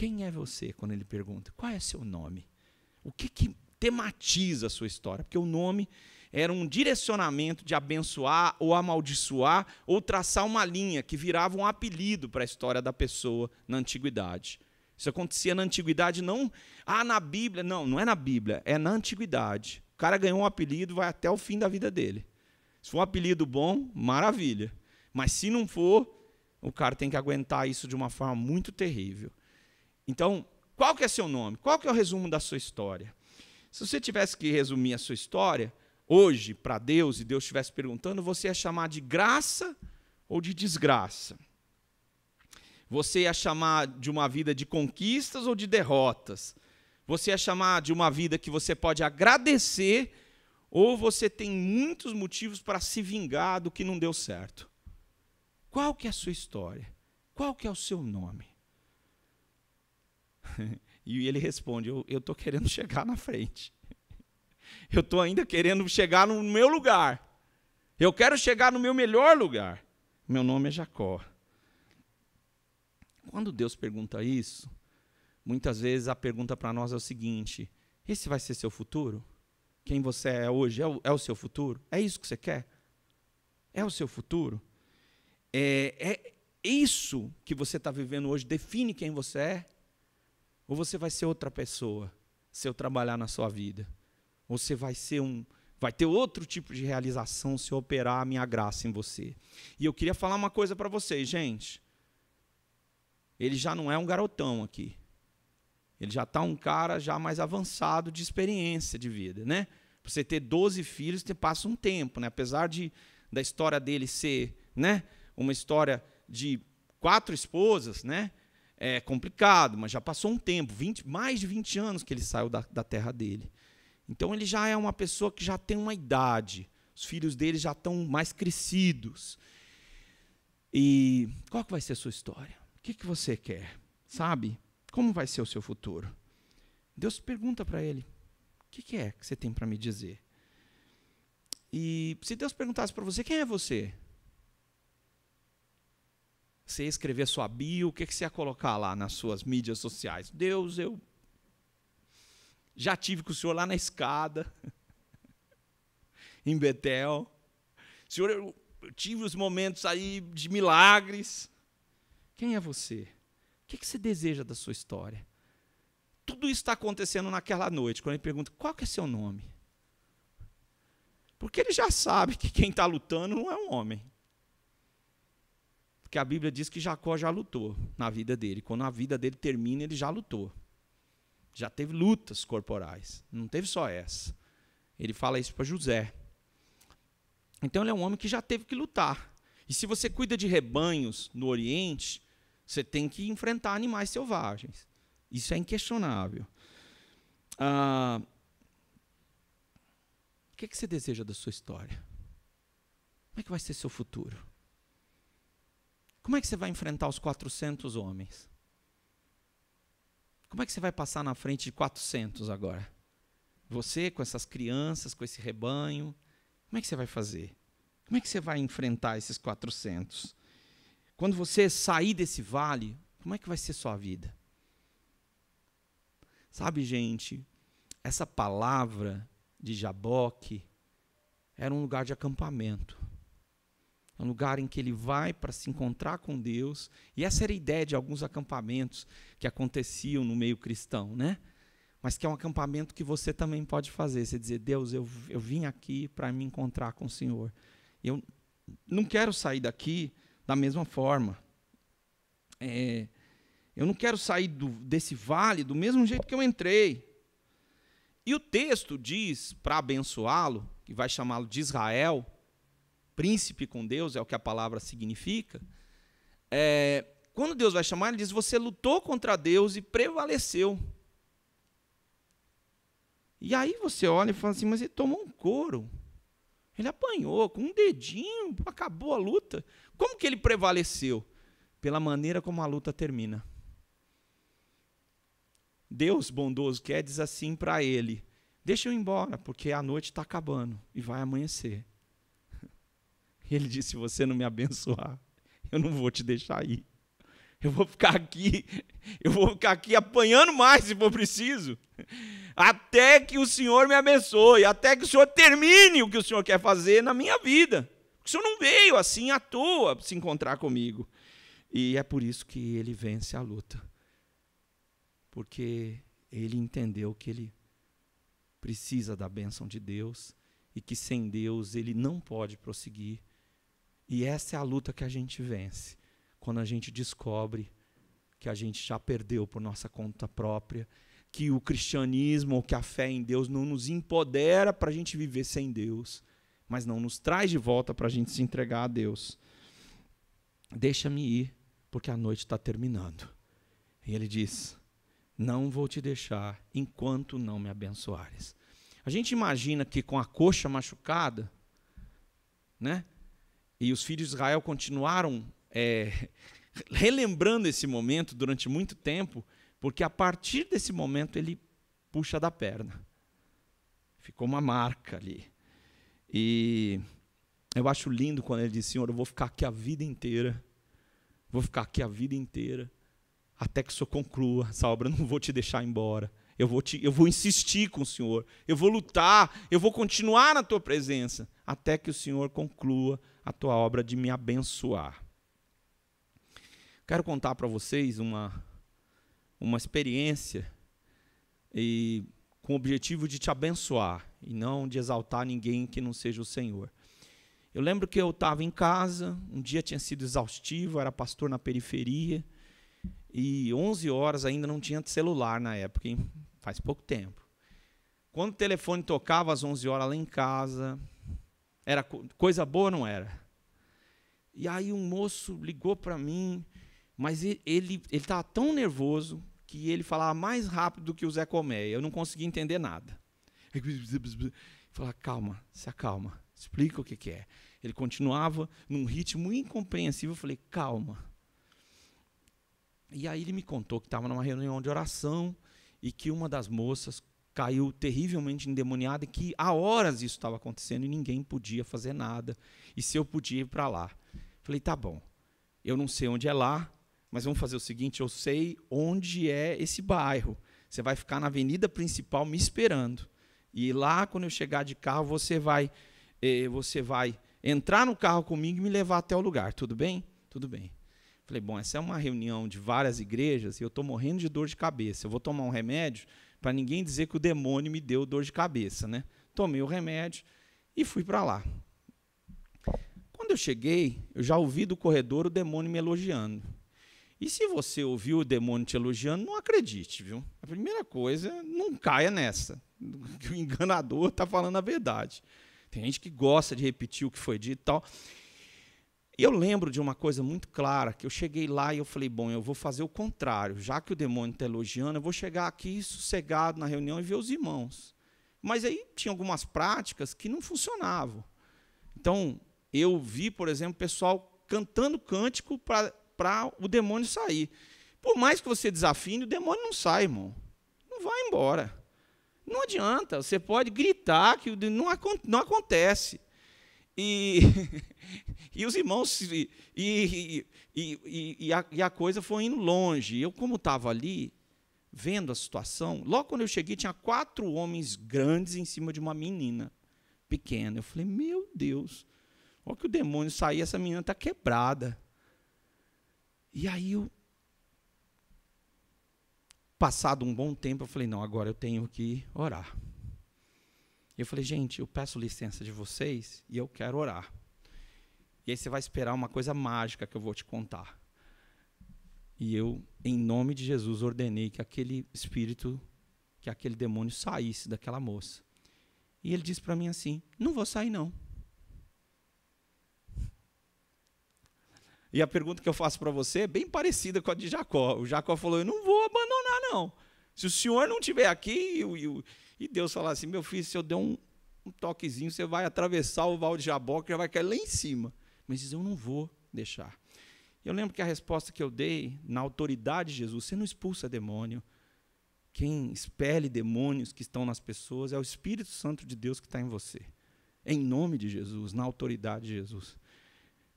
A: Quem é você? Quando ele pergunta, qual é seu nome? O que, que tematiza a sua história? Porque o nome era um direcionamento de abençoar ou amaldiçoar ou traçar uma linha que virava um apelido para a história da pessoa na antiguidade. Isso acontecia na antiguidade, não ah, na Bíblia, não, não é na Bíblia, é na antiguidade. O cara ganhou um apelido, vai até o fim da vida dele. Se for um apelido bom, maravilha. Mas se não for, o cara tem que aguentar isso de uma forma muito terrível. Então, qual que é seu nome? Qual que é o resumo da sua história? Se você tivesse que resumir a sua história hoje para Deus e Deus estivesse perguntando, você ia chamar de graça ou de desgraça? Você ia chamar de uma vida de conquistas ou de derrotas? Você ia chamar de uma vida que você pode agradecer ou você tem muitos motivos para se vingar do que não deu certo? Qual que é a sua história? Qual que é o seu nome? [laughs] e ele responde: Eu estou querendo chegar na frente. Eu estou ainda querendo chegar no meu lugar. Eu quero chegar no meu melhor lugar. Meu nome é Jacó. Quando Deus pergunta isso, muitas vezes a pergunta para nós é o seguinte: Esse vai ser seu futuro? Quem você é hoje é o, é o seu futuro? É isso que você quer? É o seu futuro? É, é isso que você está vivendo hoje define quem você é? Ou você vai ser outra pessoa se eu trabalhar na sua vida. Ou você vai ser um vai ter outro tipo de realização se eu operar a minha graça em você. E eu queria falar uma coisa para vocês, gente. Ele já não é um garotão aqui. Ele já está um cara já mais avançado de experiência de vida, né? você ter 12 filhos, você passa um tempo, né? Apesar de da história dele ser, né, uma história de quatro esposas, né? é complicado, mas já passou um tempo, 20, mais de 20 anos que ele saiu da, da terra dele. Então ele já é uma pessoa que já tem uma idade. Os filhos dele já estão mais crescidos. E qual que vai ser a sua história? O que, que você quer? Sabe? Como vai ser o seu futuro? Deus pergunta para ele: O que, que é que você tem para me dizer? E se Deus perguntasse para você: Quem é você? você ia escrever sua bio, o que, é que você ia colocar lá nas suas mídias sociais? Deus, eu já tive com o senhor lá na escada, [laughs] em Betel. Senhor, eu tive os momentos aí de milagres. Quem é você? O que, é que você deseja da sua história? Tudo isso está acontecendo naquela noite, quando ele pergunta: qual que é seu nome? Porque ele já sabe que quem está lutando não é um homem. Porque a Bíblia diz que Jacó já lutou na vida dele. Quando a vida dele termina, ele já lutou. Já teve lutas corporais. Não teve só essa. Ele fala isso para José. Então ele é um homem que já teve que lutar. E se você cuida de rebanhos no Oriente, você tem que enfrentar animais selvagens. Isso é inquestionável. Ah, o que, é que você deseja da sua história? Como é que vai ser seu futuro? Como é que você vai enfrentar os 400 homens? Como é que você vai passar na frente de 400 agora? Você com essas crianças, com esse rebanho, como é que você vai fazer? Como é que você vai enfrentar esses 400? Quando você sair desse vale, como é que vai ser sua vida? Sabe, gente, essa palavra de Jaboque era um lugar de acampamento um lugar em que ele vai para se encontrar com Deus. E essa era a ideia de alguns acampamentos que aconteciam no meio cristão, né? Mas que é um acampamento que você também pode fazer. Você dizer, Deus, eu, eu vim aqui para me encontrar com o Senhor. Eu não quero sair daqui da mesma forma. É, eu não quero sair do, desse vale do mesmo jeito que eu entrei. E o texto diz, para abençoá-lo, que vai chamá-lo de Israel, príncipe com Deus, é o que a palavra significa, é, quando Deus vai chamar, ele diz: Você lutou contra Deus e prevaleceu. E aí você olha e fala assim: Mas ele tomou um couro. Ele apanhou com um dedinho, acabou a luta. Como que ele prevaleceu? Pela maneira como a luta termina. Deus bondoso quer dizer assim para ele: Deixa eu ir embora, porque a noite está acabando e vai amanhecer. E ele disse: Se você não me abençoar, eu não vou te deixar ir. Eu vou ficar aqui, eu vou ficar aqui apanhando mais se for preciso, até que o Senhor me abençoe, até que o Senhor termine o que o Senhor quer fazer na minha vida. O Senhor não veio assim à toa se encontrar comigo. E é por isso que ele vence a luta. Porque ele entendeu que ele precisa da bênção de Deus e que sem Deus ele não pode prosseguir e essa é a luta que a gente vence quando a gente descobre que a gente já perdeu por nossa conta própria, que o cristianismo ou que a fé em Deus não nos empodera para a gente viver sem Deus, mas não nos traz de volta para a gente se entregar a Deus. Deixa-me ir, porque a noite está terminando. E ele diz: Não vou te deixar enquanto não me abençoares. A gente imagina que com a coxa machucada, né? E os filhos de Israel continuaram é, [laughs] relembrando esse momento durante muito tempo, porque a partir desse momento ele puxa da perna. Ficou uma marca ali. E eu acho lindo quando ele diz: Senhor, eu vou ficar aqui a vida inteira. Vou ficar aqui a vida inteira. Até que o Senhor conclua essa obra. Eu não vou te deixar embora. Eu vou, te, eu vou insistir com o Senhor. Eu vou lutar. Eu vou continuar na tua presença. Até que o Senhor conclua a tua obra de me abençoar. Quero contar para vocês uma, uma experiência e com o objetivo de te abençoar e não de exaltar ninguém que não seja o Senhor. Eu lembro que eu estava em casa, um dia tinha sido exaustivo, era pastor na periferia, e 11 horas ainda não tinha celular na época, hein? faz pouco tempo. Quando o telefone tocava às 11 horas lá em casa, era coisa boa não era? E aí um moço ligou para mim, mas ele ele estava tão nervoso que ele falava mais rápido do que o Zé Colmeia. Eu não conseguia entender nada. Falar, calma, se acalma, explica o que, que é. Ele continuava num ritmo incompreensível. Eu falei, calma. E aí ele me contou que estava numa reunião de oração e que uma das moças caiu terrivelmente endemoniada e que há horas isso estava acontecendo e ninguém podia fazer nada. E se eu podia ir para lá? Falei, tá bom, eu não sei onde é lá, mas vamos fazer o seguinte, eu sei onde é esse bairro. Você vai ficar na avenida principal me esperando. E lá, quando eu chegar de carro, você vai, eh, você vai entrar no carro comigo e me levar até o lugar. Tudo bem? Tudo bem. Falei, bom, essa é uma reunião de várias igrejas e eu estou morrendo de dor de cabeça. Eu vou tomar um remédio para ninguém dizer que o demônio me deu dor de cabeça, né? Tomei o remédio e fui para lá. Quando eu cheguei, eu já ouvi do corredor o demônio me elogiando. E se você ouviu o demônio te elogiando, não acredite, viu? A primeira coisa, não caia nessa. [laughs] Que o enganador está falando a verdade. Tem gente que gosta de repetir o que foi dito e tal. E eu lembro de uma coisa muito clara, que eu cheguei lá e eu falei, bom, eu vou fazer o contrário. Já que o demônio está elogiando, eu vou chegar aqui sossegado na reunião e ver os irmãos. Mas aí tinha algumas práticas que não funcionavam. Então, eu vi, por exemplo, o pessoal cantando cântico para o demônio sair. Por mais que você desafine, o demônio não sai, irmão. Não vai embora. Não adianta. Você pode gritar que não, não acontece. E [laughs] E os irmãos. E, e, e, a, e, a, coisa foi indo longe. Eu, como estava ali, vendo a situação, logo quando eu cheguei, tinha quatro homens grandes em cima de uma menina pequena. Eu falei: Meu Deus, olha que o demônio saiu, essa menina está quebrada. E aí eu. Passado um bom tempo, eu falei: Não, agora eu tenho que orar. Eu falei, gente, eu peço licença de vocês e eu quero orar. E aí você vai esperar uma coisa mágica que eu vou te contar. E eu, em nome de Jesus, ordenei que aquele espírito, que aquele demônio saísse daquela moça. E ele disse para mim assim: Não vou sair, não. E a pergunta que eu faço para você é bem parecida com a de Jacó. O Jacó falou: Eu não vou abandonar, não. Se o senhor não estiver aqui, e, e Deus falar assim: Meu filho, se eu der um, um toquezinho, você vai atravessar o Val de Jabó, que já vai cair lá em cima. Mas diz: Eu não vou deixar. Eu lembro que a resposta que eu dei na autoridade de Jesus: Você não expulsa demônio. Quem expele demônios que estão nas pessoas é o Espírito Santo de Deus que está em você. Em nome de Jesus, na autoridade de Jesus.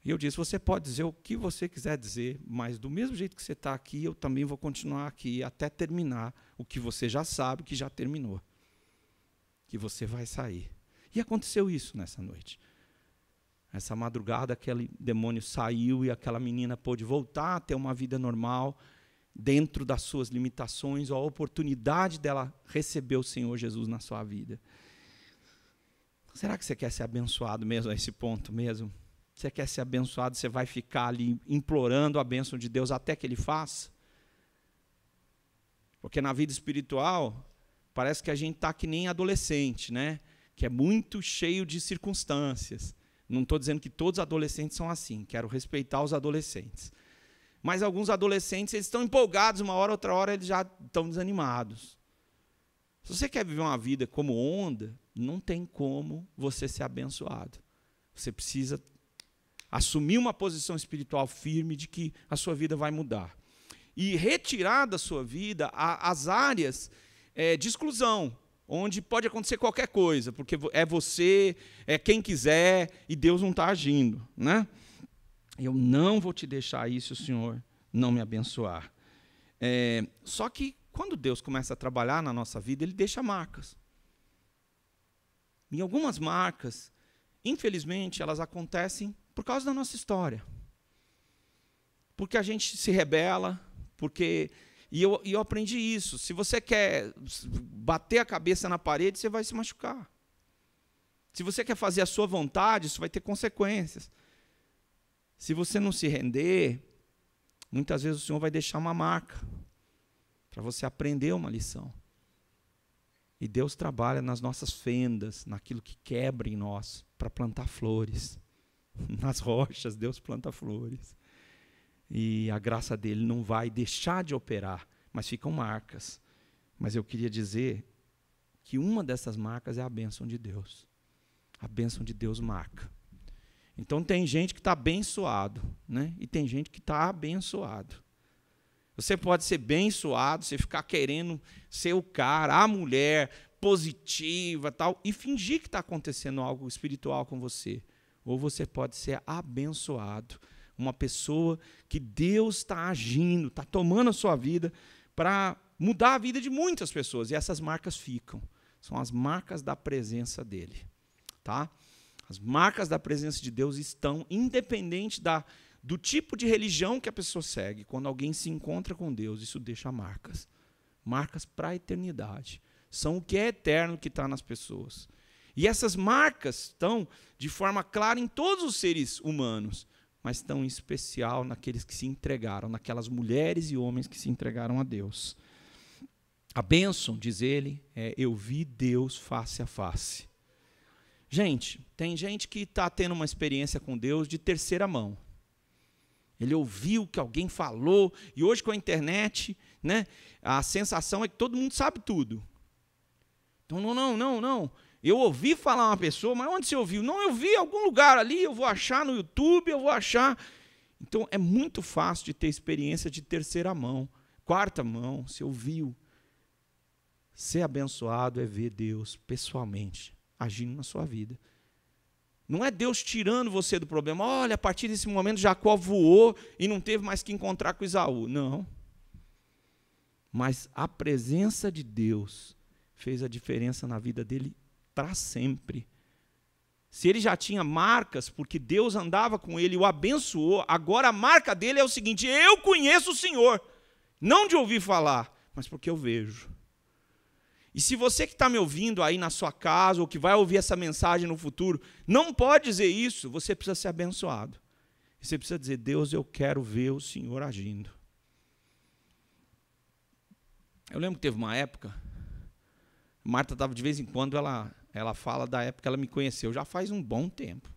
A: E eu disse: Você pode dizer o que você quiser dizer, mas do mesmo jeito que você está aqui, eu também vou continuar aqui até terminar o que você já sabe que já terminou. Que você vai sair. E aconteceu isso nessa noite. Essa madrugada, aquele demônio saiu e aquela menina pôde voltar a ter uma vida normal, dentro das suas limitações, ou a oportunidade dela receber o Senhor Jesus na sua vida. Será que você quer ser abençoado mesmo a esse ponto mesmo? Você quer ser abençoado, você vai ficar ali implorando a bênção de Deus até que Ele faça? Porque na vida espiritual, parece que a gente está que nem adolescente, né? Que é muito cheio de circunstâncias. Não estou dizendo que todos os adolescentes são assim, quero respeitar os adolescentes. Mas alguns adolescentes eles estão empolgados, uma hora, outra hora eles já estão desanimados. Se você quer viver uma vida como onda, não tem como você ser abençoado. Você precisa assumir uma posição espiritual firme de que a sua vida vai mudar. E retirar da sua vida as áreas eh, de exclusão, onde pode acontecer qualquer coisa, porque é você, é quem quiser, e Deus não está agindo. Né? Eu não vou te deixar isso, Senhor, não me abençoar. É, só que quando Deus começa a trabalhar na nossa vida, Ele deixa marcas. E algumas marcas, infelizmente, elas acontecem por causa da nossa história. Porque a gente se rebela, porque e eu, e eu aprendi isso. Se você quer bater a cabeça na parede, você vai se machucar. Se você quer fazer a sua vontade, isso vai ter consequências. Se você não se render, muitas vezes o Senhor vai deixar uma marca para você aprender uma lição. E Deus trabalha nas nossas fendas, naquilo que quebra em nós, para plantar flores. [laughs] Nas rochas, Deus planta flores e a graça dele não vai deixar de operar, mas ficam marcas. Mas eu queria dizer que uma dessas marcas é a bênção de Deus. A bênção de Deus marca. Então tem gente que está abençoado, né? E tem gente que está abençoado. Você pode ser abençoado, você ficar querendo ser o cara, a mulher positiva, tal, e fingir que está acontecendo algo espiritual com você. Ou você pode ser abençoado uma pessoa que Deus está agindo, está tomando a sua vida para mudar a vida de muitas pessoas. E essas marcas ficam. São as marcas da presença dele. Tá? As marcas da presença de Deus estão, independente da, do tipo de religião que a pessoa segue, quando alguém se encontra com Deus, isso deixa marcas. Marcas para a eternidade. São o que é eterno que está nas pessoas. E essas marcas estão de forma clara em todos os seres humanos mas tão especial naqueles que se entregaram, naquelas mulheres e homens que se entregaram a Deus. A bênção, diz ele, é eu vi Deus face a face. Gente, tem gente que está tendo uma experiência com Deus de terceira mão. Ele ouviu que alguém falou, e hoje com a internet, né, a sensação é que todo mundo sabe tudo. Então, não, não, não, não. Eu ouvi falar uma pessoa, mas onde você ouviu? Não, eu vi em algum lugar ali, eu vou achar no YouTube, eu vou achar. Então é muito fácil de ter experiência de terceira mão, quarta mão, você ouviu. Ser abençoado é ver Deus pessoalmente agindo na sua vida. Não é Deus tirando você do problema. Olha, a partir desse momento Jacó voou e não teve mais que encontrar com Isaú. Não. Mas a presença de Deus fez a diferença na vida dele para sempre. Se ele já tinha marcas, porque Deus andava com ele e o abençoou, agora a marca dele é o seguinte: eu conheço o Senhor, não de ouvir falar, mas porque eu vejo. E se você que está me ouvindo aí na sua casa, ou que vai ouvir essa mensagem no futuro, não pode dizer isso, você precisa ser abençoado. Você precisa dizer: Deus, eu quero ver o Senhor agindo. Eu lembro que teve uma época, Marta estava de vez em quando, ela ela fala da época que ela me conheceu, já faz um bom tempo.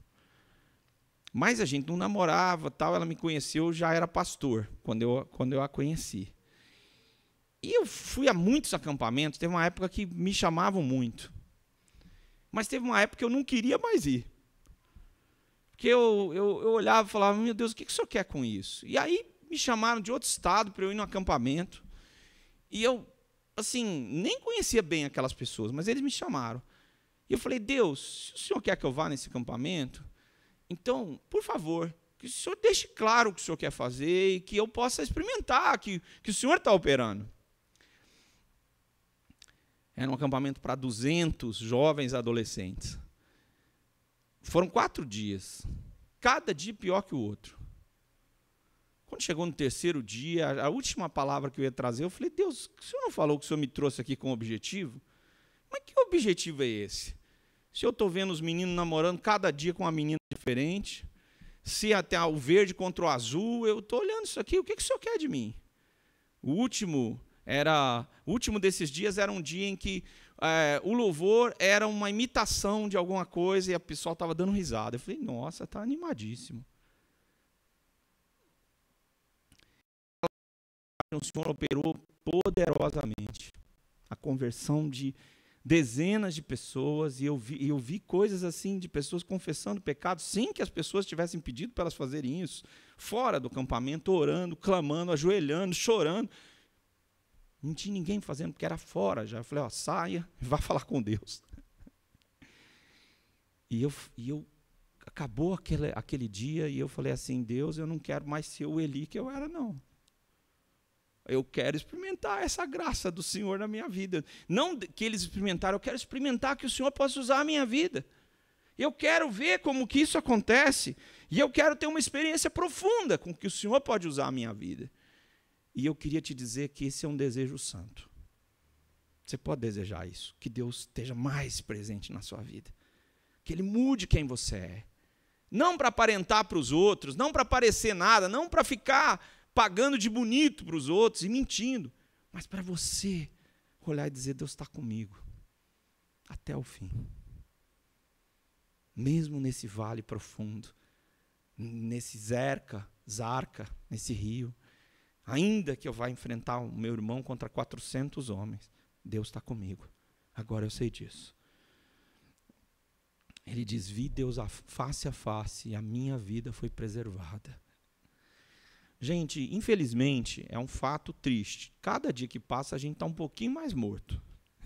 A: Mas a gente não namorava, tal, ela me conheceu, já era pastor quando eu, quando eu a conheci. E eu fui a muitos acampamentos, teve uma época que me chamavam muito. Mas teve uma época que eu não queria mais ir. Porque eu, eu, eu olhava e falava, meu Deus, o que, que o senhor quer com isso? E aí me chamaram de outro estado para eu ir no acampamento. E eu, assim, nem conhecia bem aquelas pessoas, mas eles me chamaram. E eu falei, Deus, se o senhor quer que eu vá nesse acampamento, então, por favor, que o senhor deixe claro o que o senhor quer fazer e que eu possa experimentar que, que o senhor está operando. Era um acampamento para 200 jovens adolescentes. Foram quatro dias, cada dia pior que o outro. Quando chegou no terceiro dia, a última palavra que eu ia trazer, eu falei: Deus, o senhor não falou que o senhor me trouxe aqui com objetivo? Mas que objetivo é esse? Se eu estou vendo os meninos namorando cada dia com uma menina diferente, se até o verde contra o azul, eu estou olhando isso aqui, o que, que o senhor quer de mim? O último era, o último desses dias era um dia em que é, o louvor era uma imitação de alguma coisa e a pessoa estava dando risada. Eu falei, nossa, está animadíssimo. O Senhor operou poderosamente a conversão de dezenas de pessoas e eu vi, eu vi coisas assim de pessoas confessando pecados sem que as pessoas tivessem pedido para elas fazerem isso, fora do acampamento, orando, clamando, ajoelhando, chorando. Não tinha ninguém fazendo, porque era fora já. Eu falei, ó, saia e vá falar com Deus. [laughs] E eu, e eu acabou aquele, aquele dia e eu falei assim, Deus, eu não quero mais ser o Eli que eu era, não eu quero experimentar essa graça do Senhor na minha vida. Não que eles experimentaram, eu quero experimentar que o Senhor possa usar a minha vida. Eu quero ver como que isso acontece. E eu quero ter uma experiência profunda com que o Senhor pode usar a minha vida. E eu queria te dizer que esse é um desejo santo. Você pode desejar isso, que Deus esteja mais presente na sua vida. Que Ele mude quem você é. Não para aparentar para os outros, não para parecer nada, não para ficar pagando de bonito para os outros e mentindo, mas para você olhar e dizer: Deus está comigo até o fim. Mesmo nesse vale profundo, nesse zerca, zarca, nesse rio, ainda que eu vá enfrentar o meu irmão contra 400 homens, Deus está comigo. Agora eu sei disso. Ele diz: Vi Deus face a face e a minha vida foi preservada. Gente, infelizmente, é um fato triste. Cada dia que passa, a gente está um pouquinho mais morto.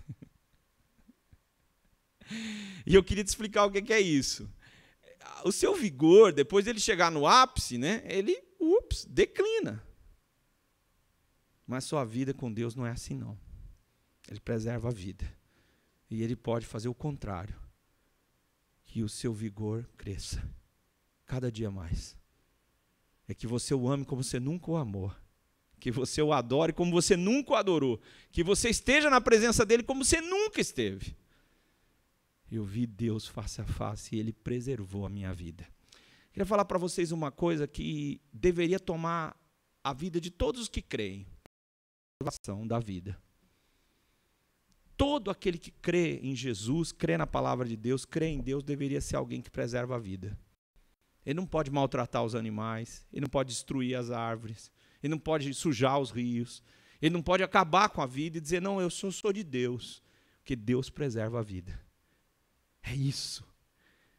A: [laughs] e eu queria te explicar o é que é isso. O seu vigor, depois dele chegar no ápice, né, ele ups, declina. Mas sua vida com Deus não é assim, não. Ele preserva a vida. E ele pode fazer o contrário. Que o seu vigor cresça cada dia mais é que você o ame como você nunca o amou, que você o adore como você nunca o adorou, que você esteja na presença dele como você nunca esteve. Eu vi Deus face a face e ele preservou a minha vida. Queria falar para vocês uma coisa que deveria tomar a vida de todos os que creem preservação da vida. Todo aquele que crê em Jesus, crê na palavra de Deus, crê em Deus, deveria ser alguém que preserva a vida. Ele não pode maltratar os animais, ele não pode destruir as árvores, ele não pode sujar os rios, ele não pode acabar com a vida e dizer: não, eu sou, sou de Deus, porque Deus preserva a vida. É isso.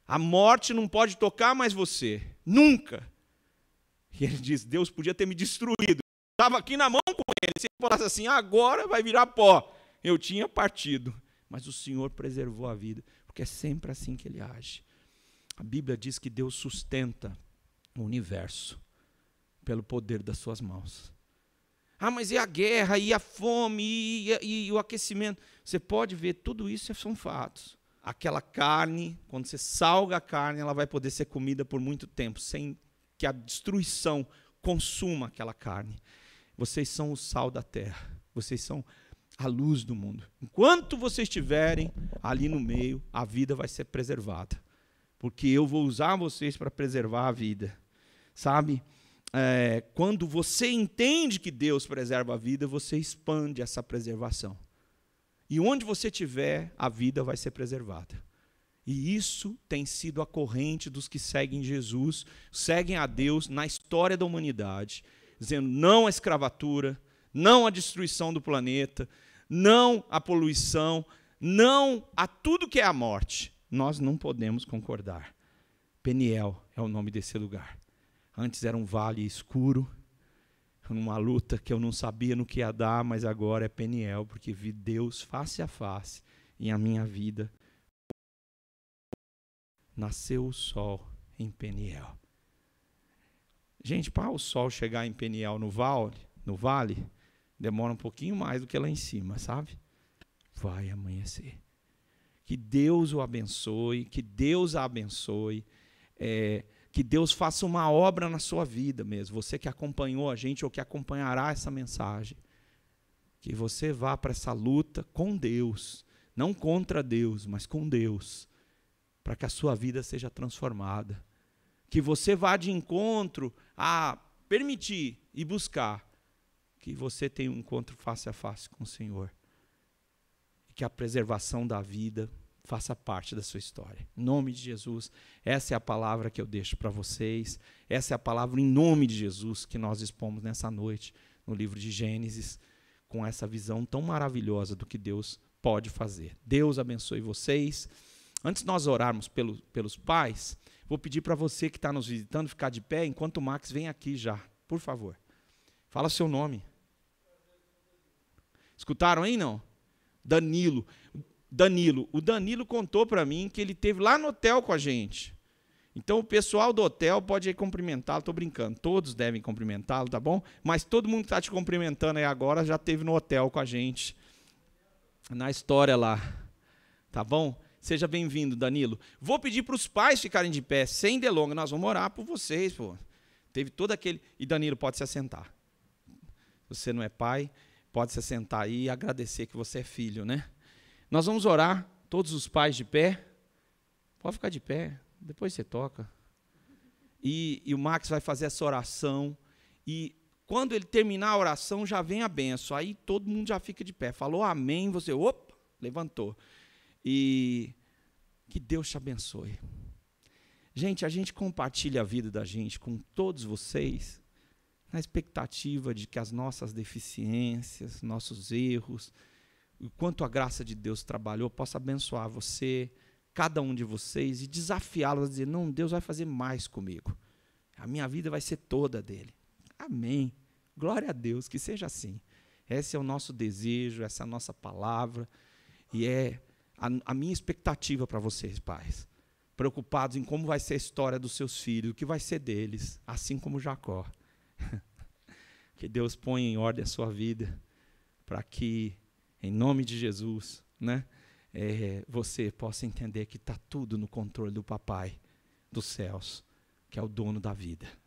A: A morte não pode tocar mais você, nunca. E ele diz: Deus podia ter me destruído, estava aqui na mão com ele. Se ele falasse assim, agora vai virar pó, eu tinha partido. Mas o Senhor preservou a vida, porque é sempre assim que ele age. A Bíblia diz que Deus sustenta o universo pelo poder das suas mãos. Ah, mas e a guerra, e a fome, e, e, e o aquecimento? Você pode ver, tudo isso é, são fatos. Aquela carne, quando você salga a carne, ela vai poder ser comida por muito tempo, sem que a destruição consuma aquela carne. Vocês são o sal da terra, vocês são a luz do mundo. Enquanto vocês estiverem ali no meio, a vida vai ser preservada porque eu vou usar vocês para preservar a vida. Sabe? É, quando você entende que Deus preserva a vida, você expande essa preservação. E onde você tiver, a vida vai ser preservada. E isso tem sido a corrente dos que seguem Jesus, seguem a Deus na história da humanidade, dizendo não à escravatura, não à destruição do planeta, não à poluição, não a tudo que é a morte nós não podemos concordar. Peniel é o nome desse lugar. Antes era um vale escuro, numa luta que eu não sabia no que ia dar, mas agora é Peniel, porque vi Deus face a face em a minha vida. Nasceu o sol em Peniel. Gente, para o sol chegar em Peniel no vale, no vale, demora um pouquinho mais do que lá em cima, sabe? Vai amanhecer. Que Deus o abençoe, que Deus a abençoe, é, que Deus faça uma obra na sua vida mesmo. Você que acompanhou a gente ou que acompanhará essa mensagem. Que você vá para essa luta com Deus, não contra Deus, mas com Deus, para que a sua vida seja transformada. Que você vá de encontro a permitir e buscar que você tenha um encontro face a face com o Senhor e que a preservação da vida faça parte da sua história. Em nome de Jesus, essa é a palavra que eu deixo para vocês. Essa é a palavra em nome de Jesus que nós expomos nessa noite no livro de Gênesis, com essa visão tão maravilhosa do que Deus pode fazer. Deus abençoe vocês. Antes de nós orarmos pelo, pelos pais, vou pedir para você que está nos visitando ficar de pé enquanto o Max vem aqui já, por favor. Fala seu nome. Escutaram aí, não? Danilo. Danilo, o Danilo contou para mim que ele teve lá no hotel com a gente. Então o pessoal do hotel pode cumprimentá-lo, tô brincando, todos devem cumprimentá-lo, tá bom? Mas todo mundo que tá te cumprimentando aí agora já teve no hotel com a gente na história lá. Tá bom? Seja bem-vindo, Danilo. Vou pedir para os pais ficarem de pé, sem delonga, nós vamos orar por vocês, pô. Teve todo aquele e Danilo pode se assentar. Você não é pai, Pode se sentar aí e agradecer que você é filho, né? Nós vamos orar, todos os pais de pé. Pode ficar de pé, depois você toca. E, e o Max vai fazer essa oração. E quando ele terminar a oração, já vem a benção. Aí todo mundo já fica de pé. Falou amém, você, opa, levantou. E que Deus te abençoe. Gente, a gente compartilha a vida da gente com todos vocês na expectativa de que as nossas deficiências, nossos erros, o quanto a graça de Deus trabalhou, possa abençoar você, cada um de vocês e desafiá-los a dizer: não, Deus vai fazer mais comigo. A minha vida vai ser toda dele. Amém. Glória a Deus, que seja assim. Esse é o nosso desejo, essa é a nossa palavra e é a, a minha expectativa para vocês, pais. Preocupados em como vai ser a história dos seus filhos, o que vai ser deles, assim como Jacó. [laughs] que Deus ponha em ordem a sua vida, para que, em nome de Jesus, né, é, você possa entender que está tudo no controle do Papai dos céus, que é o dono da vida.